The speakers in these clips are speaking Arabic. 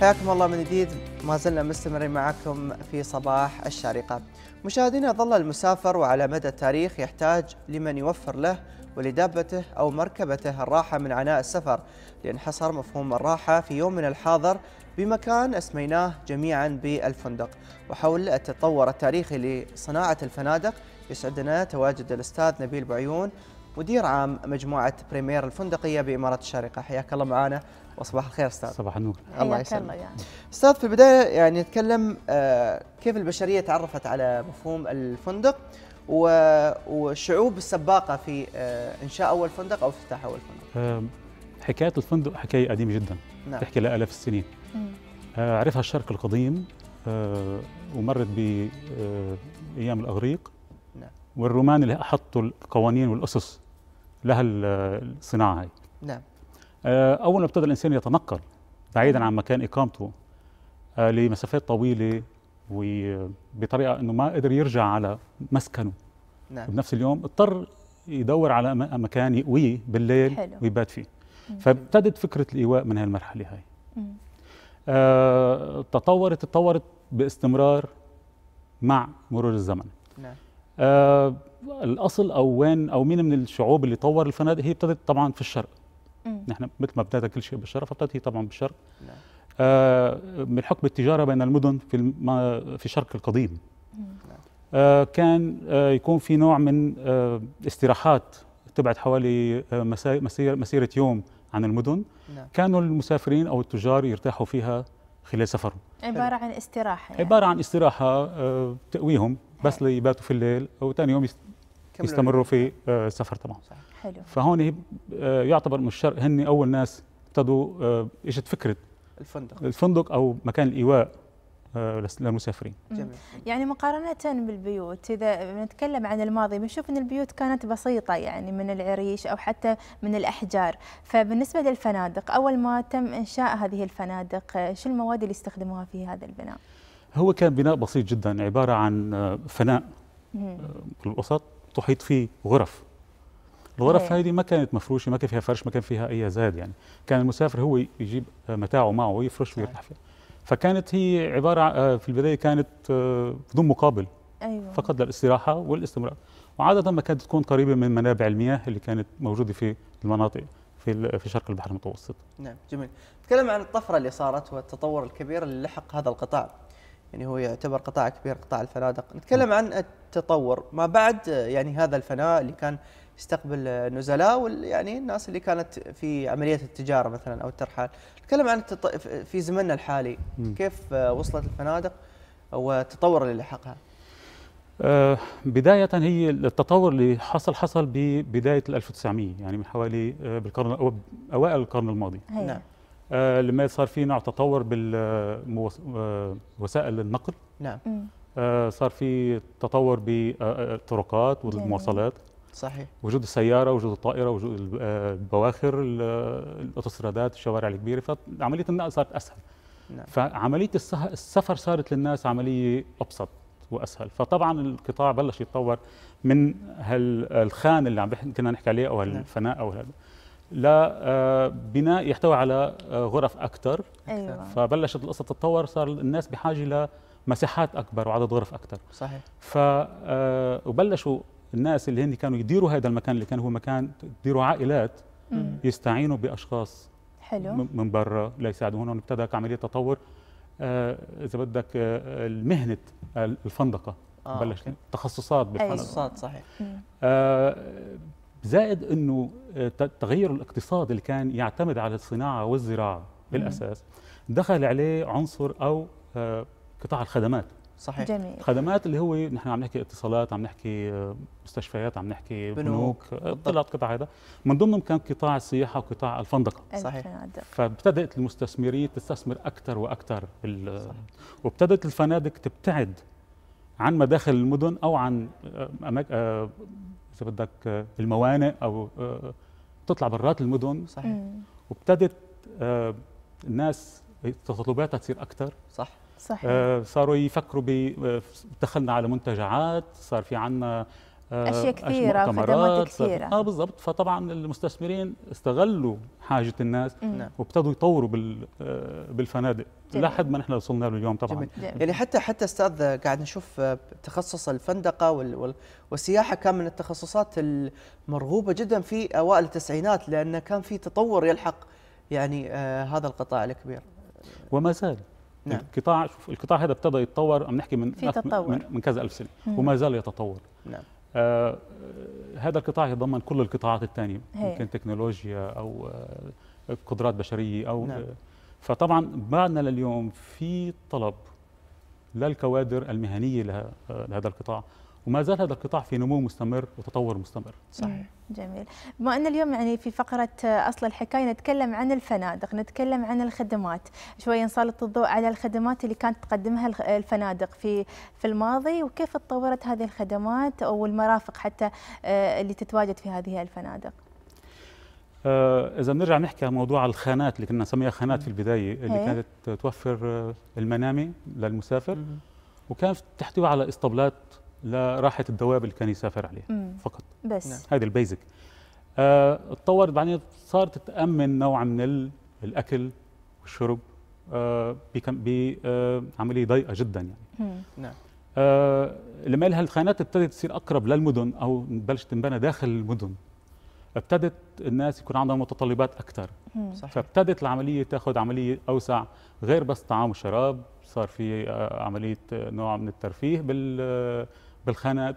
حياكم الله من جديد ما زلنا مستمرين معكم في صباح الشارقة مشاهدينا ظل المسافر وعلى مدى التاريخ يحتاج لمن يوفر له ولدابته أو مركبته الراحة من عناء السفر لانحصر مفهوم الراحة في يومنا الحاضر بمكان أسميناه جميعا بالفندق وحول التطور التاريخي لصناعة الفنادق يسعدنا تواجد الأستاذ نبيل بعيون مدير عام مجموعه بريمير الفندقيه بامارات الشارقه حياك الله معنا وصباح الخير استاذ صباح النور الله يسلمك يعني. استاذ في البدايه يعني نتكلم آه، كيف البشريه تعرفت على مفهوم الفندق والشعوب السباقه في آه، انشاء اول فندق او افتتاح اول فندق آه، حكايه الفندق حكايه قديمه جدا نعم. تحكي لالاف السنين عرفها الشرق القديم ومرت بايام الاغريق نعم. والرومان اللي حطوا القوانين والاسس لها الصناعه هي نعم آه، اول ما ابتدى الانسان يتنقل بعيدا عن مكان اقامته آه، لمسافات طويله وبطريقه انه ما قدر يرجع على مسكنه نعم. بنفس اليوم اضطر يدور على مكان يقويه بالليل حلو. ويبات فيه فابتدت فكره الايواء من هالمرحله هاي آه تطورت تطورت باستمرار مع مرور الزمن نعم. آه الاصل او وين او مين من الشعوب اللي طور الفنادق هي ابتدت طبعا في الشرق نحن مثل ما ابتدى كل شيء بالشرق فابتدت هي طبعا بالشرق نعم. آه من حكم التجاره بين المدن في في الشرق القديم آه كان آه يكون في نوع من آه استراحات تبعد حوالي آه مسير مسيره يوم عن المدن نعم. كانوا المسافرين او التجار يرتاحوا فيها خلال سفرهم عباره عن استراحه يعني. عباره عن استراحه آه تقويهم بس ليباتوا في الليل وثاني يوم يستمروا في نعم. آه، السفر تبعهم حلو فهون آه، يعتبر مش شر هن اول ناس ابتدوا اجت آه، فكره الفندق الفندق او مكان الايواء للمسافرين جميل. يعني مقارنة بالبيوت إذا نتكلم عن الماضي بنشوف أن البيوت كانت بسيطة يعني من العريش أو حتى من الأحجار فبالنسبة للفنادق أول ما تم إنشاء هذه الفنادق شو المواد اللي استخدموها في هذا البناء؟ هو كان بناء بسيط جدا عبارة عن آه، فناء في آه، الوسط تحيط فيه غرف الغرف هذه ما كانت مفروشة ما كان فيها فرش ما كان فيها أي زاد يعني كان المسافر هو يجيب آه، متاعه معه ويفرش ويرتاح فيها فكانت هي عبارة في البداية كانت بدون مقابل أيوة. فقط للاستراحة والاستمرار وعادة ما كانت تكون قريبة من منابع المياه اللي كانت موجودة في المناطق في في شرق البحر المتوسط. نعم جميل. تكلم عن الطفرة اللي صارت والتطور الكبير اللي لحق هذا القطاع يعني هو يعتبر قطاع كبير قطاع الفنادق نتكلم عن التطور ما بعد يعني هذا الفناء اللي كان يستقبل النزلاء يعني الناس اللي كانت في عمليه التجاره مثلا او الترحال نتكلم عن التط... في زمننا الحالي م. كيف وصلت الفنادق والتطور اللي لحقها أه بداية هي التطور اللي حصل حصل ببداية 1900 يعني من حوالي آه، بالقرن أوائل القرن الماضي نعم آه، لما صار في نوع تطور بوسائل آه، النقل نعم آه، صار في تطور بالطرقات والمواصلات صحيح وجود السياره وجود الطائره وجود البواخر الاوتوسترادات الشوارع الكبيره فعمليه النقل صارت اسهل نعم. فعمليه السفر صارت للناس عمليه ابسط واسهل فطبعا القطاع بلش يتطور من هالخان اللي عم كنا نحكي عليه او نعم. الفناء او هذا لبناء آه، يحتوي على آه، غرف اكثر أيوة. فبلشت القصه تتطور صار الناس بحاجه لمساحات اكبر وعدد غرف اكثر صحيح ف آه، وبلشوا الناس اللي هن كانوا يديروا هذا المكان اللي كان هو مكان يديروا عائلات مم. يستعينوا باشخاص حلو من برا ليساعدوهم ابتدى عمليه تطور اذا بدك المهنه الفندقه آه بلشت تخصصات بالفندقه أيوة. تخصصات صحيح آه زائد انه آه، تغير الاقتصاد اللي كان يعتمد على الصناعه والزراعه بالاساس دخل عليه عنصر او آه، قطاع الخدمات صحيح جميل. خدمات اللي هو نحن عم نحكي اتصالات عم نحكي آه، مستشفيات عم نحكي بنوك, بنوك. طلع هذا من ضمنهم كان قطاع السياحه وقطاع الفندقه صحيح فابتدات المستثمرين تستثمر اكثر واكثر وابتدت الفنادق تبتعد عن مداخل المدن او عن اذا بدك آه، الموانئ او آه، تطلع برات المدن صحيح وابتدت آه، الناس تطلباتها تصير اكثر صح صحيح. صاروا يفكروا ب دخلنا على منتجعات صار في عنا اشياء آه، كثيره خدمات كثيره اه بالضبط فطبعا المستثمرين استغلوا حاجه الناس نعم. وابتدوا يطوروا آه، بالفنادق لحد ما نحن وصلنا له اليوم طبعا جميل. جميل. يعني حتى حتى استاذ قاعد نشوف آه، تخصص الفندقه وال والسياحه كان من التخصصات المرغوبه جدا في اوائل التسعينات لان كان في تطور يلحق يعني آه هذا القطاع الكبير وما زال نعم. القطاع شوف القطاع هذا ابتدى يتطور عم نحكي من في تطور. من, من كذا الف سنه وما زال يتطور نعم آه،, آه هذا القطاع يتضمن كل القطاعات الثانيه ممكن تكنولوجيا او آه قدرات بشريه او نعم. آه فطبعا بعدنا لليوم في طلب للكوادر المهنيه آه، لهذا القطاع وما زال هذا القطاع في نمو مستمر وتطور مستمر صحيح جميل بما ان اليوم يعني في فقره اصل الحكايه نتكلم عن الفنادق نتكلم عن الخدمات شوي نسلط الضوء على الخدمات اللي كانت تقدمها الفنادق في في الماضي وكيف تطورت هذه الخدمات او المرافق حتى آه، اللي تتواجد في هذه الفنادق آه، إذا بنرجع نحكي عن موضوع الخانات اللي كنا نسميها خانات في البداية اللي هي. إيه. كانت توفر آه، المنامة للمسافر وكانت تحتوي على اسطبلات لراحه الدواب اللي كان يسافر عليها مم. فقط بس نعم. هذا البيزك آه، اتطورت بعدين يعني صارت تامن نوعا من الاكل والشرب آه، بعمليه آه، ضيقه جدا يعني مم. نعم آه لما لها الخانات ابتدت تصير اقرب للمدن او بلش تنبنى داخل المدن ابتدت الناس يكون عندهم متطلبات اكثر فابتدت العمليه تاخذ عمليه اوسع غير بس طعام وشراب صار في عمليه نوع من الترفيه بال بالخانات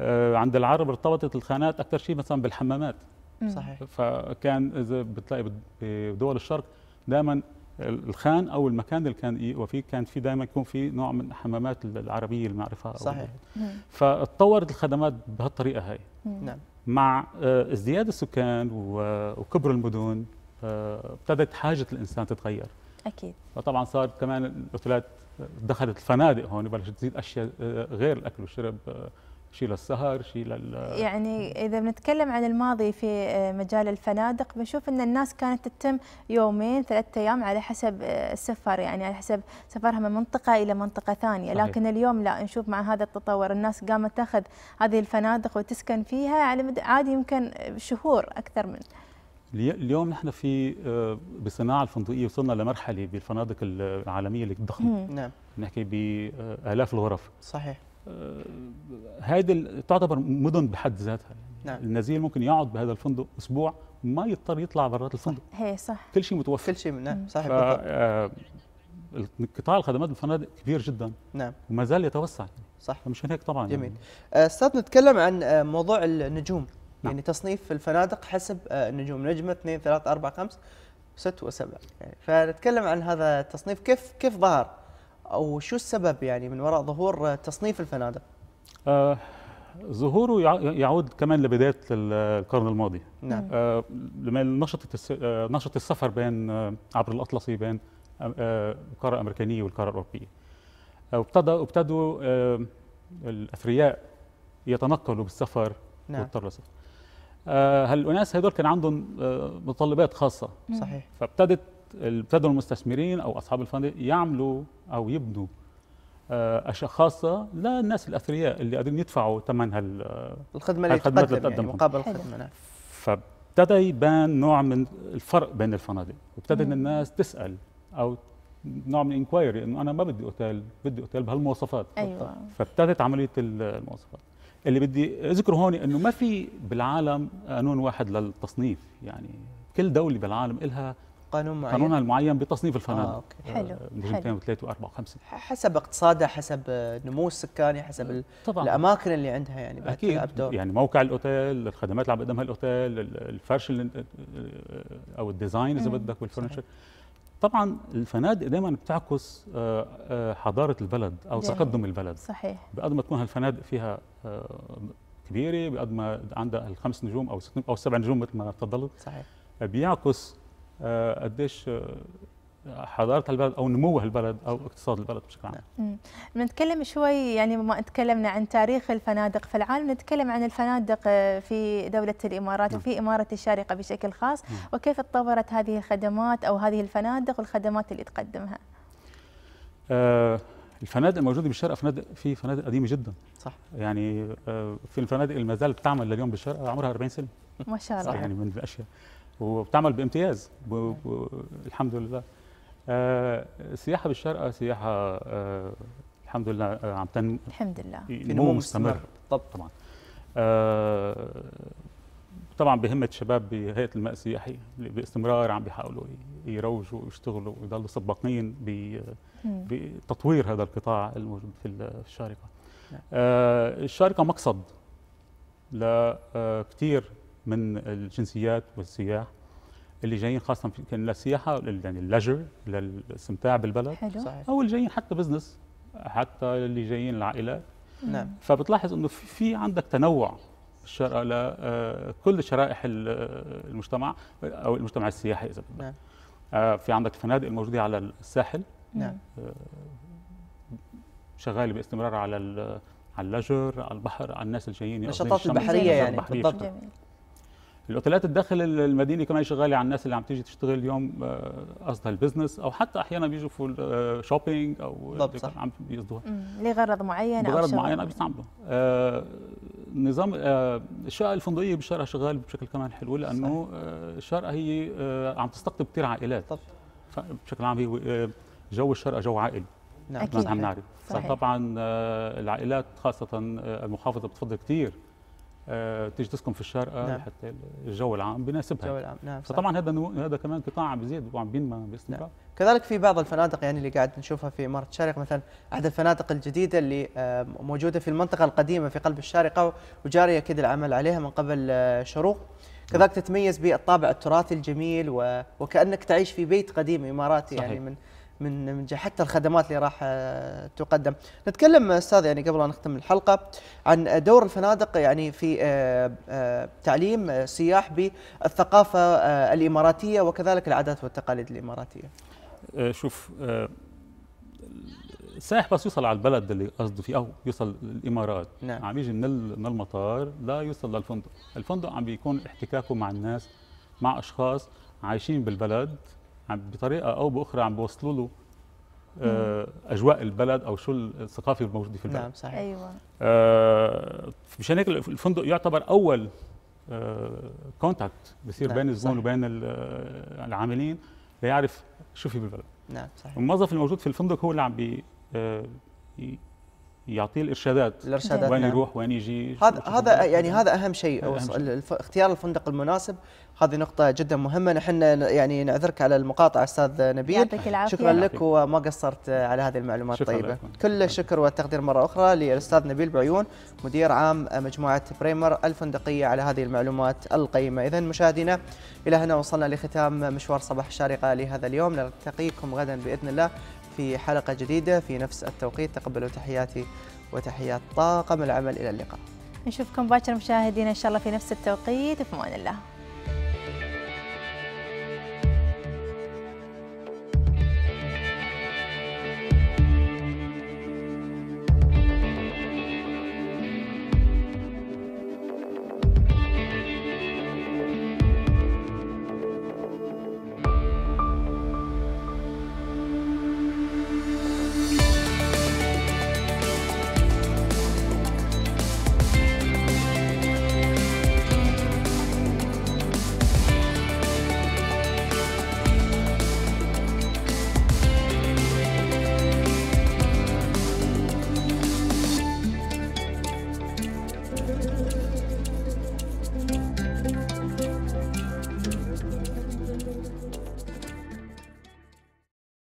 آه، عند العرب ارتبطت الخانات اكثر شيء مثلا بالحمامات صحيح فكان اذا بتلاقي بدول الشرق دائما الخان او المكان اللي كان فيه كان في دائما يكون في نوع من حمامات العربيه المعرفه صحيح فتطورت الخدمات بهالطريقه هاي نعم مع آه، ازدياد السكان وكبر المدن آه، ابتدت حاجه الانسان تتغير اكيد وطبعا صار كمان الاوتيلات دخلت الفنادق هون بلشت تزيد اشياء آه، غير الاكل والشرب آه، شيء للسهر شيء لل يعني اذا بنتكلم عن الماضي في آه، مجال الفنادق بنشوف ان الناس كانت تتم يومين ثلاثة ايام على حسب السفر يعني على حسب سفرها من منطقه الى منطقه ثانيه صحيح. لكن اليوم لا نشوف مع هذا التطور الناس قامت تاخذ هذه الفنادق وتسكن فيها على مد... عادي يمكن شهور اكثر من اليوم نحن في آه، بالصناعه الفندقيه وصلنا لمرحله بالفنادق العالميه الضخمه نعم نحكي بالاف آه، الغرف صحيح هذه آه، تعتبر مدن بحد ذاتها نعم. النزيل ممكن يقعد بهذا الفندق اسبوع ما يضطر يطلع برات الفندق هي صح كل شيء متوفر كل شيء نعم صحيح قطاع الخدمات بالفنادق كبير جدا نعم وما زال يتوسع صح مش هيك طبعا جميل يعني. استاذ نتكلم عن موضوع النجوم نعم. يعني تصنيف الفنادق حسب آه، نجوم نجمه 2 3 4 5 6 و7 يعني فنتكلم عن هذا التصنيف كيف كيف ظهر او شو السبب يعني من وراء ظهور آه، تصنيف الفنادق؟ آه ظهوره يعود كمان لبدايه القرن الماضي نعم آه لما نشط آه، نشط السفر بين عبر الاطلسي بين آه القاره الامريكانيه والقاره الاوروبيه وابتدى آه ابتدوا آه الاثرياء يتنقلوا بالسفر نعم. والطرسه هالاناس آه، هذول كان عندهم آه، متطلبات خاصه صحيح فابتدت ابتدوا المستثمرين او اصحاب الفندق يعملوا او يبنوا آه، اشياء خاصه للناس الاثرياء اللي قادرين يدفعوا ثمن هال الخدمه اللي تقدم يعني مقابل الخدمه نعم. فابتدى يبان نوع من الفرق بين الفنادق وابتدت الناس تسال او نوع من انكويري انه انا ما بدي اوتيل بدي اوتيل بهالمواصفات ايوه فابتدت عمليه المواصفات اللي بدي اذكره هون انه ما في بالعالم قانون واحد للتصنيف يعني كل دوله بالعالم لها قانون معين قانونها المعين بتصنيف الفنادق آه، أوكي. حلو نجمتين آه، وثلاثه واربعه وخمسه حسب اقتصادها حسب نمو السكاني حسب طبعا. الاماكن اللي عندها يعني اكيد يعني موقع الاوتيل الخدمات اللي عم بيقدمها الاوتيل الفرش اللي او الديزاين اذا بدك والفرنشر صحيح. طبعا الفنادق دايما بتعكس آه، آه، حضاره البلد او جميل. تقدم البلد صحيح بقد ما تكون هالفنادق فيها آه، كبيره بقد ما عندها الخمس نجوم او او السبع نجوم مثل ما تفضلت صحيح بيعكس قديش حضاره البلد او نمو البلد او اقتصاد البلد بشكل عام. بنتكلم نعم. نعم. شوي يعني ما تكلمنا عن تاريخ الفنادق في العالم نتكلم عن الفنادق في دوله الامارات نعم. وفي اماره الشارقه بشكل خاص نعم. وكيف تطورت هذه الخدمات او هذه الفنادق والخدمات اللي تقدمها. آه الفنادق الموجوده بالشارقه فنادق في فنادق قديمه جدا. صح. يعني آه في الفنادق اللي ما زالت تعمل لليوم بالشارقه عمرها 40 سنه. ما شاء الله. يعني من الاشياء وبتعمل بامتياز نعم. الحمد لله. السياحه بالشارقه سياحه آه، الحمد لله آه، عم تنمو الحمد لله في نمو مستمر, طب طبعا آه، طبعا بهمه الشباب بهيئه الماء السياحي باستمرار عم بيحاولوا يروجوا ويشتغلوا ويضلوا سباقين بتطوير هذا القطاع الموجود في الشارقه. نعم. آه الشارقه مقصد لكثير من الجنسيات والسياح اللي جايين خاصه كان للسياحه يعني الليجر للاستمتاع بالبلد حلو. صحيح. او اللي جايين حتى بزنس حتى اللي جايين العائلات نعم فبتلاحظ انه في عندك تنوع الشرق لكل آه، شرائح المجتمع او المجتمع السياحي اذا بدك نعم. آه، في عندك الفنادق الموجوده على الساحل نعم آه، شغاله باستمرار على على اللجر على البحر على الناس اللي جايين نشاطات البحريه يعني بالضبط الاوتيلات الداخل المدينه كمان شغاله على الناس اللي عم تيجي تشتغل اليوم آه، قصدها البزنس او حتى احيانا بيجوا في شوبينج او عم بيقصدوها لغرض معين او لغرض معين عم يستعملوا آه نظام آه الشقه الفندقيه بالشارقه شغال بشكل كمان حلو لانه آه الشارقه هي آه عم تستقطب كثير عائلات طب. بشكل عام هي آه، جو الشارقه جو عائلي نعم أكيد. عم نعرف صحيح. فطبعا آه، العائلات خاصه المحافظه بتفضل كثير آه، تيجي تسكن في الشارقه نعم. حتى الجو العام بيناسبها الجو العام نعم فطبعا هذا هذا كمان قطاع عم بيزيد وعم بينمى باستمرار نعم. كذلك في بعض الفنادق يعني اللي قاعد نشوفها في اماره الشارقه مثلا احد الفنادق الجديده اللي آه، موجوده في المنطقه القديمه في قلب الشارقه وجاري اكيد العمل عليها من قبل آه، شروق نعم. كذلك تتميز بالطابع التراثي الجميل و... وكانك تعيش في بيت قديم اماراتي يعني صحيح. يعني من من من حتى الخدمات اللي راح آه، تقدم. نتكلم استاذ يعني قبل ان نختم الحلقه عن دور الفنادق يعني في آه، آه، تعليم السياح بالثقافه الاماراتيه وكذلك العادات والتقاليد الاماراتيه. شوف السائح بس يوصل على البلد اللي قصده فيه او يوصل الامارات نعم. عم يجي من المطار لا يوصل للفندق، الفندق عم بيكون احتكاكه مع الناس مع اشخاص عايشين بالبلد بطريقه او باخرى عم بوصلوا له آه، اجواء البلد او شو الثقافه الموجوده في البلد نعم صحيح ايوه آه مشان هيك الفندق يعتبر اول كونتاكت آه بصير نعم بين الزبون وبين آه، العاملين ليعرف شو في بالبلد نعم صحيح الموظف الموجود في الفندق هو اللي عم بي آه يعطيه الارشادات الارشادات وين نعم. يروح وين يجي هذا هذا يعني هذا اهم شيء, اختيار الفندق المناسب هذه نقطه جدا مهمه نحن يعني نعذرك على المقاطعه استاذ نبيل يعطيك العافيه شكرا لك وما قصرت على هذه المعلومات الطيبه كل الشكر والتقدير مره اخرى للاستاذ نبيل بعيون مدير عام مجموعه بريمر الفندقيه على هذه المعلومات القيمه اذا مشاهدينا الى هنا وصلنا لختام مشوار صباح الشارقه لهذا اليوم نلتقيكم غدا باذن الله في حلقة جديدة في نفس التوقيت تقبلوا تحياتي وتحيات طاقم العمل إلى اللقاء نشوفكم باكر مشاهدينا إن شاء الله في نفس التوقيت في أمان الله